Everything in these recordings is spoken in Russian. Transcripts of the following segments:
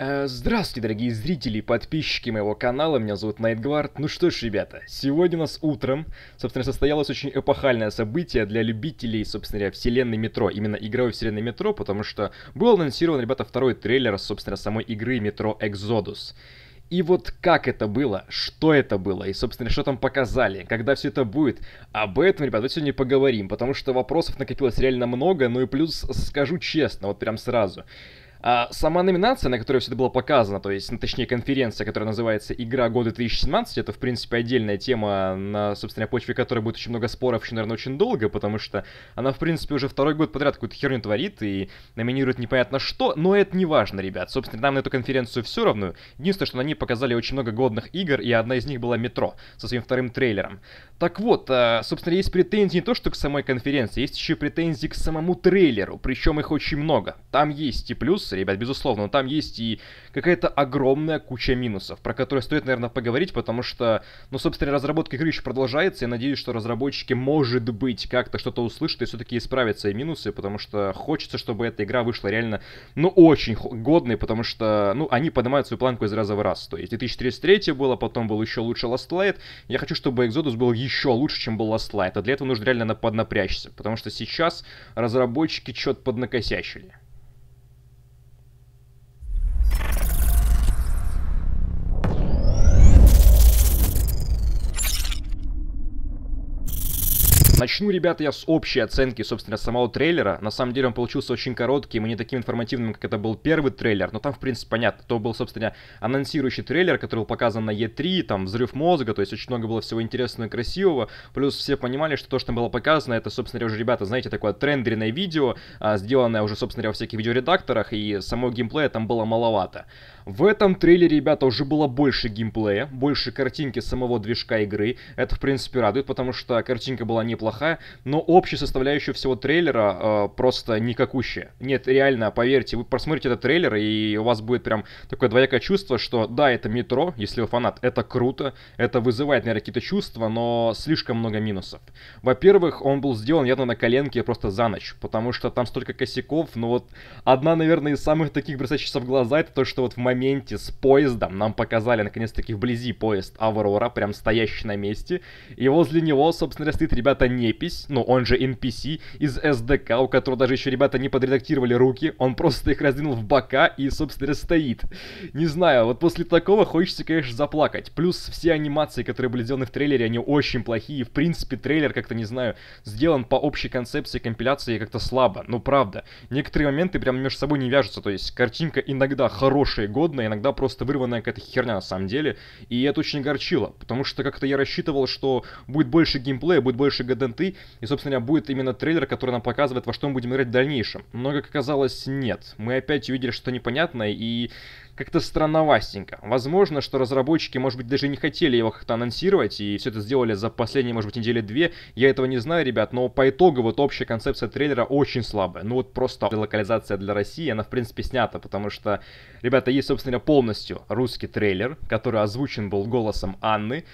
Э, здравствуйте, дорогие зрители и подписчики моего канала, меня зовут Найтгвард. Ну что ж, ребята, сегодня у нас утром, собственно, состоялось очень эпохальное событие для любителей, собственно говоря, вселенной Метро, именно игровой вселенной Метро, потому что был анонсирован, ребята, второй трейлер, собственно, самой игры Метро Exodus. И вот как это было, что это было, и, собственно, что там показали, когда все это будет, об этом, ребята, вот сегодня поговорим, потому что вопросов накопилось реально много, ну и плюс, скажу честно, вот прям сразу, а сама номинация, на которой все это было показано, то есть, ну, точнее, конференция, которая называется «Игра года 2017», это, в принципе, отдельная тема, на, собственно, почве которой будет очень много споров еще, наверное, очень долго, потому что она, в принципе, уже второй год подряд какую-то херню творит и номинирует непонятно что, но это не важно, ребят. Собственно, нам на эту конференцию все равно. Единственное, что на ней показали очень много годных игр, и одна из них была «Метро» со своим вторым трейлером. Так вот, а, собственно, есть претензии не то, что к самой конференции, есть еще претензии к самому трейлеру, причем их очень много. Там есть и плюс, плюсы, ребят, безусловно, но там есть и какая-то огромная куча минусов, про которые стоит, наверное, поговорить, потому что, ну, собственно, разработка игры еще продолжается, я надеюсь, что разработчики, может быть, как-то что-то услышат и все-таки исправятся и минусы, потому что хочется, чтобы эта игра вышла реально, ну, очень годной, потому что, ну, они поднимают свою планку из раза в раз, то есть 2033 было, потом был еще лучше Last Light, я хочу, чтобы Exodus был еще лучше, чем был Last Light, а для этого нужно реально поднапрячься, потому что сейчас разработчики что-то поднакосячили. Начну, ребята, я с общей оценки, собственно, самого трейлера. На самом деле он получился очень коротким и не таким информативным, как это был первый трейлер, но там, в принципе, понятно. То был, собственно, анонсирующий трейлер, который был показан на E3, там, взрыв мозга, то есть очень много было всего интересного и красивого. Плюс все понимали, что то, что было показано, это, собственно, уже, ребята, знаете, такое трендерное видео, а, сделанное уже, собственно, во всяких видеоредакторах, и самого геймплея там было маловато. В этом трейлере, ребята, уже было больше геймплея, больше картинки самого движка игры. Это, в принципе, радует, потому что картинка была неплохая плохая, но общая составляющая всего трейлера э, просто никакущая. Нет, реально, поверьте, вы просмотрите этот трейлер, и у вас будет прям такое двоякое чувство, что да, это метро, если вы фанат, это круто, это вызывает, наверное, какие-то чувства, но слишком много минусов. Во-первых, он был сделан явно на коленке просто за ночь, потому что там столько косяков, но вот одна, наверное, из самых таких бросающихся в глаза, это то, что вот в моменте с поездом нам показали, наконец-таки, вблизи поезд Аврора, прям стоящий на месте, и возле него, собственно, стоит, ребята, непись, ну он же NPC, из SDK, у которого даже еще ребята не подредактировали руки, он просто их раздвинул в бока и, собственно, стоит. Не знаю, вот после такого хочется, конечно, заплакать. Плюс все анимации, которые были сделаны в трейлере, они очень плохие. В принципе, трейлер, как-то, не знаю, сделан по общей концепции компиляции как-то слабо. Ну, правда. Некоторые моменты прям между собой не вяжутся. То есть, картинка иногда хорошая и годная, иногда просто вырванная какая-то херня на самом деле. И это очень огорчило, потому что как-то я рассчитывал, что будет больше геймплея, будет больше ГД конты, и, собственно, будет именно трейлер, который нам показывает, во что мы будем играть в дальнейшем. Но, как оказалось, нет. Мы опять увидели что-то непонятное и как-то странновастенько. Возможно, что разработчики, может быть, даже не хотели его как-то анонсировать, и все это сделали за последние, может быть, недели-две. Я этого не знаю, ребят, но по итогу вот общая концепция трейлера очень слабая. Ну вот просто локализация для России, она, в принципе, снята, потому что, ребята, есть, собственно, полностью русский трейлер, который озвучен был голосом Анны,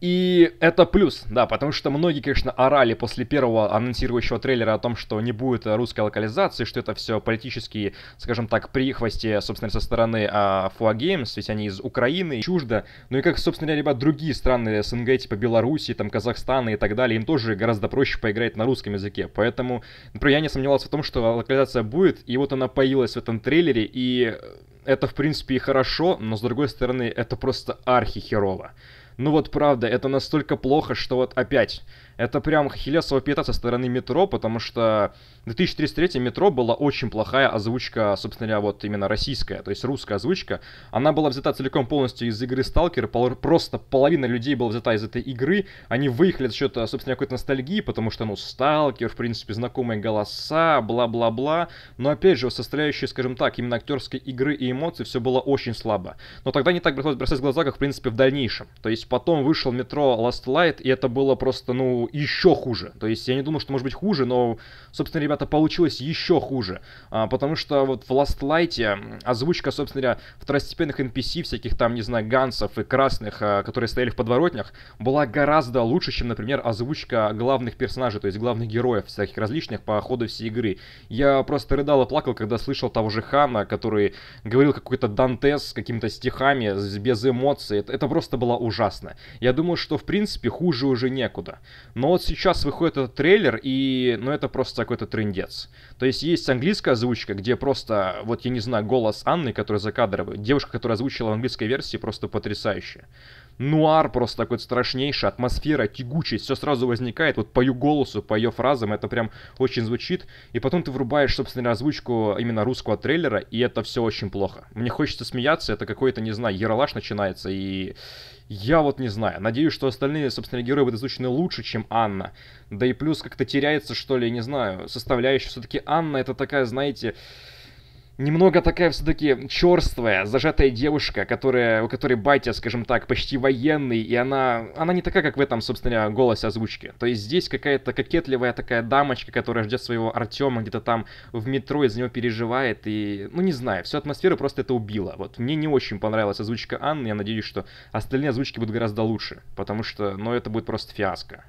и это плюс, да, потому что многие, конечно, орали после первого анонсирующего трейлера о том, что не будет русской локализации, что это все политические, скажем так, прихвости, собственно, со стороны а, Games, ведь они из Украины, чуждо. Ну и как, собственно, ребят, другие страны СНГ, типа Белоруссии, там, Казахстана и так далее, им тоже гораздо проще поиграть на русском языке. Поэтому, например, я не сомневался в том, что локализация будет, и вот она появилась в этом трейлере, и это, в принципе, и хорошо, но, с другой стороны, это просто архи херово. Ну вот правда, это настолько плохо, что вот опять. Это прям хилесова пята со стороны метро, потому что в 2033 метро была очень плохая озвучка, собственно говоря, вот именно российская, то есть русская озвучка. Она была взята целиком полностью из игры Сталкер, просто половина людей была взята из этой игры. Они выехали за счет, собственно, какой-то ностальгии, потому что, ну, Сталкер, в принципе, знакомые голоса, бла-бла-бла. Но опять же, составляющие, скажем так, именно актерской игры и эмоций все было очень слабо. Но тогда не так бросалось в глаза, как, в принципе, в дальнейшем. То есть потом вышел метро Last Light, и это было просто, ну, еще хуже. То есть я не думал, что может быть хуже, но, собственно, ребята, получилось еще хуже. А, потому что вот в Last Light озвучка, собственно говоря, второстепенных NPC, всяких там, не знаю, гансов и красных, а, которые стояли в подворотнях, была гораздо лучше, чем, например, озвучка главных персонажей, то есть главных героев всяких различных по ходу всей игры. Я просто рыдал и плакал, когда слышал того же Хана, который говорил какой-то Дантес с какими-то стихами, без эмоций. Это, это просто было ужасно ужасно. Я думаю, что в принципе хуже уже некуда. Но вот сейчас выходит этот трейлер, и ну это просто какой-то трендец. То есть есть английская озвучка, где просто, вот я не знаю, голос Анны, которая закадровый, девушка, которая озвучила в английской версии, просто потрясающая нуар просто такой страшнейший, атмосфера тягучесть, все сразу возникает, вот по ее голосу, по ее фразам, это прям очень звучит, и потом ты врубаешь, собственно, озвучку именно русского трейлера, и это все очень плохо. Мне хочется смеяться, это какой-то, не знаю, ералаш начинается, и я вот не знаю. Надеюсь, что остальные, собственно, герои будут изучены лучше, чем Анна. Да и плюс как-то теряется, что ли, не знаю, составляющая. Все-таки Анна это такая, знаете, немного такая все-таки черствая, зажатая девушка, которая, у которой батя, скажем так, почти военный, и она, она не такая, как в этом, собственно, голосе озвучки. То есть здесь какая-то кокетливая такая дамочка, которая ждет своего Артема где-то там в метро, и за него переживает, и, ну не знаю, всю атмосферу просто это убило. Вот мне не очень понравилась озвучка Анны, я надеюсь, что остальные озвучки будут гораздо лучше, потому что, ну это будет просто фиаско.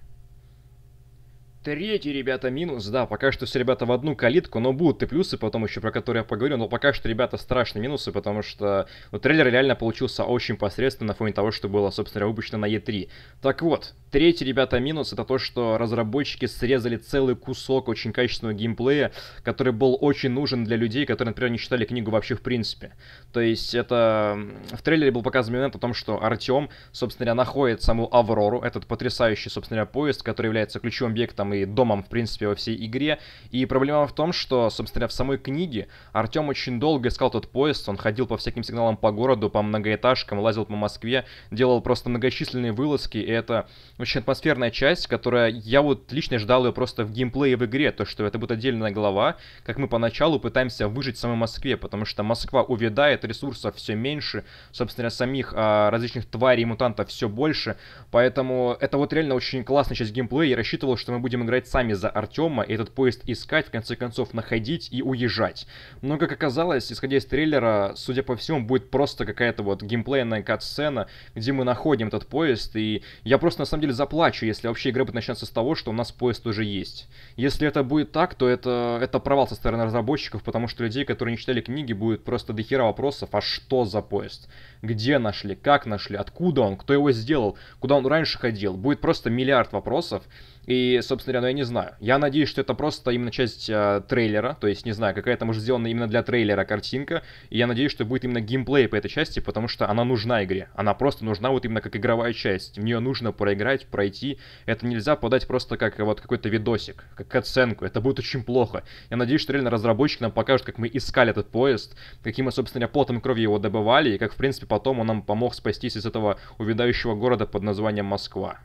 Третий, ребята, минус, да, пока что все, ребята, в одну калитку, но будут и плюсы потом еще, про которые я поговорю, но пока что, ребята, страшные минусы, потому что ну, трейлер реально получился очень посредственно на фоне того, что было, собственно, выпущено на E3. Так вот, Третий, ребята, минус это то, что разработчики срезали целый кусок очень качественного геймплея, который был очень нужен для людей, которые, например, не читали книгу вообще в принципе. То есть это... В трейлере был показан момент о том, что Артем, собственно говоря, находит саму Аврору, этот потрясающий, собственно говоря, поезд, который является ключевым объектом и домом, в принципе, во всей игре. И проблема в том, что, собственно говоря, в самой книге Артем очень долго искал тот поезд, он ходил по всяким сигналам по городу, по многоэтажкам, лазил по Москве, делал просто многочисленные вылазки, и это очень атмосферная часть, которая я вот лично ждал ее просто в геймплее в игре, то что это будет отдельная глава, как мы поначалу пытаемся выжить в самой Москве, потому что Москва увядает, ресурсов все меньше, собственно, самих а, различных тварей и мутантов все больше, поэтому это вот реально очень классная часть геймплея, я рассчитывал, что мы будем играть сами за Артема, и этот поезд искать, в конце концов находить и уезжать. Но, как оказалось, исходя из трейлера, судя по всему, будет просто какая-то вот геймплейная кат-сцена, где мы находим этот поезд, и я просто на самом деле деле заплачу, если вообще игра будет начаться с того, что у нас поезд уже есть. Если это будет так, то это, это провал со стороны разработчиков, потому что людей, которые не читали книги, будет просто дохера вопросов, а что за поезд? Где нашли? Как нашли? Откуда он? Кто его сделал? Куда он раньше ходил? Будет просто миллиард вопросов, и, собственно говоря, ну я не знаю. Я надеюсь, что это просто именно часть э, трейлера, то есть, не знаю, какая-то, может, сделана именно для трейлера картинка, и я надеюсь, что будет именно геймплей по этой части, потому что она нужна игре. Она просто нужна вот именно как игровая часть. В нее нужно проиграть прочитать, пройти. Это нельзя подать просто как вот какой-то видосик, как оценку. Это будет очень плохо. Я надеюсь, что реально разработчики нам покажут, как мы искали этот поезд, каким мы, собственно, потом и кровью его добывали, и как, в принципе, потом он нам помог спастись из этого увядающего города под названием Москва.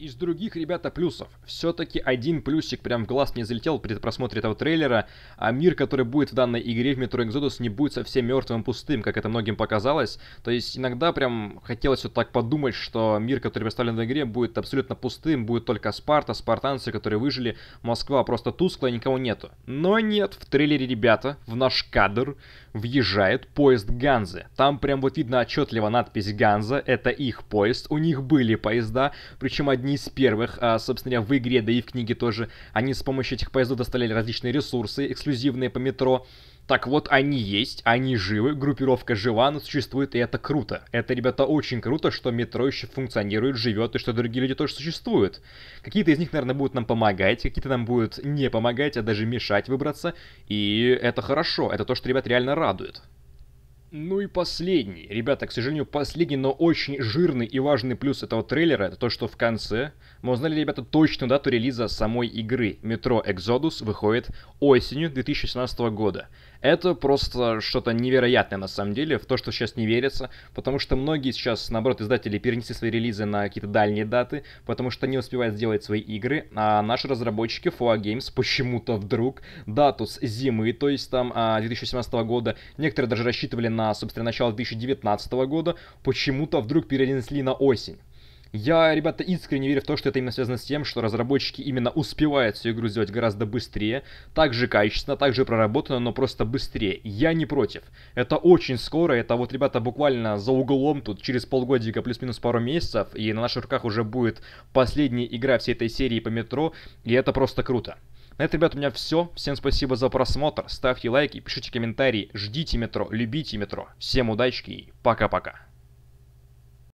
Из других, ребята, плюсов. Все-таки один плюсик прям в глаз не залетел при просмотре этого трейлера, а мир, который будет в данной игре в Metro Exodus, не будет совсем мертвым пустым, как это многим показалось. То есть иногда прям хотелось вот так подумать, что мир, который представлен в игре, будет абсолютно пустым, будет только Спарта, спартанцы, которые выжили, Москва просто тусклая, никого нету. Но нет, в трейлере, ребята, в наш кадр въезжает поезд Ганзы. Там прям вот видно отчетливо надпись Ганза, это их поезд. У них были поезда, причем одни из первых, а, собственно, говоря, в игре, да и в книге тоже. Они с помощью этих поездов доставляли различные ресурсы, эксклюзивные по метро. Так вот, они есть, они живы, группировка жива, она существует, и это круто. Это, ребята, очень круто, что метро еще функционирует, живет, и что другие люди тоже существуют. Какие-то из них, наверное, будут нам помогать, какие-то нам будут не помогать, а даже мешать выбраться. И это хорошо, это то, что ребят реально радует. Ну и последний. Ребята, к сожалению, последний, но очень жирный и важный плюс этого трейлера, это то, что в конце мы узнали, ребята, точную дату релиза самой игры. Метро Exodus выходит осенью 2017 года. Это просто что-то невероятное на самом деле, в то, что сейчас не верится, потому что многие сейчас, наоборот, издатели перенесли свои релизы на какие-то дальние даты, потому что не успевают сделать свои игры, а наши разработчики FOA Games почему-то вдруг дату с зимы, то есть там 2017 а, года, некоторые даже рассчитывали на на, собственно, начало 2019 года, почему-то вдруг перенесли на осень. Я, ребята, искренне верю в то, что это именно связано с тем, что разработчики именно успевают всю игру сделать гораздо быстрее, также качественно, также проработано, но просто быстрее. Я не против. Это очень скоро, это вот, ребята, буквально за углом тут через полгодика плюс-минус пару месяцев, и на наших руках уже будет последняя игра всей этой серии по метро, и это просто круто. На это, ребят, у меня все. Всем спасибо за просмотр. Ставьте лайки, пишите комментарии. Ждите метро, любите метро. Всем удачки и пока-пока.